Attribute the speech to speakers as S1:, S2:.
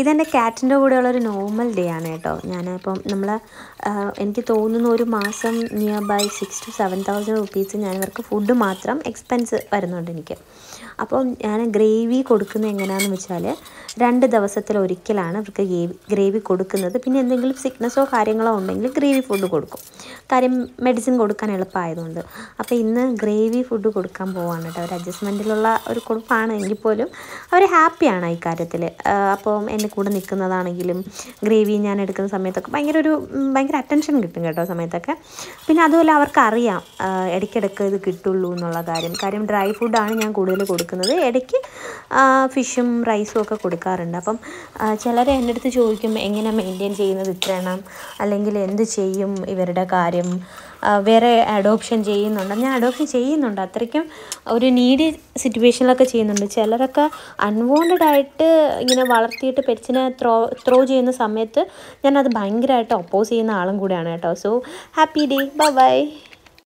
S1: ഇതെൻ്റെ ക്യാറ്റിൻ്റെ കൂടെയുള്ളൊരു normal day ആണ് കേട്ടോ ഞാൻ ഇപ്പം നമ്മൾ എനിക്ക് തോന്നുന്നു ഒരു മാസം nearby six two seven thousand rupees ഞാൻ ഇവർക്ക് ഫുഡ് മാത്രം എക്സ്പെൻസ് വരുന്നുണ്ട് എനിക്ക് അപ്പോൾ ഞാൻ ഗ്രേവി കൊടുക്കുന്നത് എങ്ങനെയാണെന്ന് വെച്ചാൽ രണ്ട് ദിവസത്തിൽ ഒരിക്കലാണ് ഇവർക്ക് ഗ്രേവി കൊടുക്കുന്നത് പിന്നെ എന്തെങ്കിലും സിക്നസ്സോ കാര്യങ്ങളോ ഉണ്ടെങ്കിൽ ഗ്രേവി ഫുഡ് കൊടുക്കും കാര്യം മെഡിസിൻ കൊടുക്കാൻ എളുപ്പമായതുകൊണ്ട് അപ്പോൾ ഇന്ന് ഗ്രേവി ഫുഡ് കൊടുക്കാൻ പോവാണ് കേട്ടോ ഒരു അഡ്ജസ്റ്റ്മെൻറ്റിലുള്ള ഒരു കുടുംബമാണ് എങ്കിൽ പോലും അവർ ഹാപ്പിയാണ് ഈ കാര്യത്തിൽ അപ്പോൾ അതിൻ്റെ കൂടെ നിൽക്കുന്നതാണെങ്കിലും ഗ്രേവി ഞാൻ എടുക്കുന്ന സമയത്തൊക്കെ ഭയങ്കര ഒരു ഭയങ്കര അറ്റൻഷൻ കിട്ടും കേട്ടോ സമയത്തൊക്കെ പിന്നെ അതുപോലെ അവർക്കറിയാം ഇടയ്ക്കിടയ്ക്ക് ഇത് കിട്ടുള്ളൂ എന്നുള്ള കാര്യം കാര്യം ഡ്രൈ ഫുഡാണ് ഞാൻ കൂടുതൽ കൊടുക്കുന്നത് ഇടയ്ക്ക് ഫിഷും റൈസും ഒക്കെ കൊടുക്കാറുണ്ട് അപ്പം ചിലർ എൻ്റെ അടുത്ത് ചോദിക്കും എങ്ങനെ മെയിൻറ്റെയിൻ ചെയ്യുന്നത് ഇത്രയണം അല്ലെങ്കിൽ എന്ത് ചെയ്യും ഇവരുടെ കാര്യം വേറെ അഡോപ്ഷൻ ചെയ്യുന്നുണ്ട് ഞാൻ അഡോപ്ഷൻ ചെയ്യുന്നുണ്ട് അത്രയ്ക്കും ഒരു നീഡി സിറ്റുവേഷനിലൊക്കെ ചെയ്യുന്നുണ്ട് ചിലരൊക്കെ അൺവോണ്ടഡായിട്ട് ആയിട്ട് ഇങ്ങനെ വളർത്തിയിട്ട് പെറ്റ്സിനെ ത്രോ ത്രോ ചെയ്യുന്ന സമയത്ത് ഞാനത് ഭയങ്കരമായിട്ട് ഒപ്പോസ് ചെയ്യുന്ന ആളും കൂടെയാണ് കേട്ടോ സോ ഹാപ്പി ഡേ ബൈ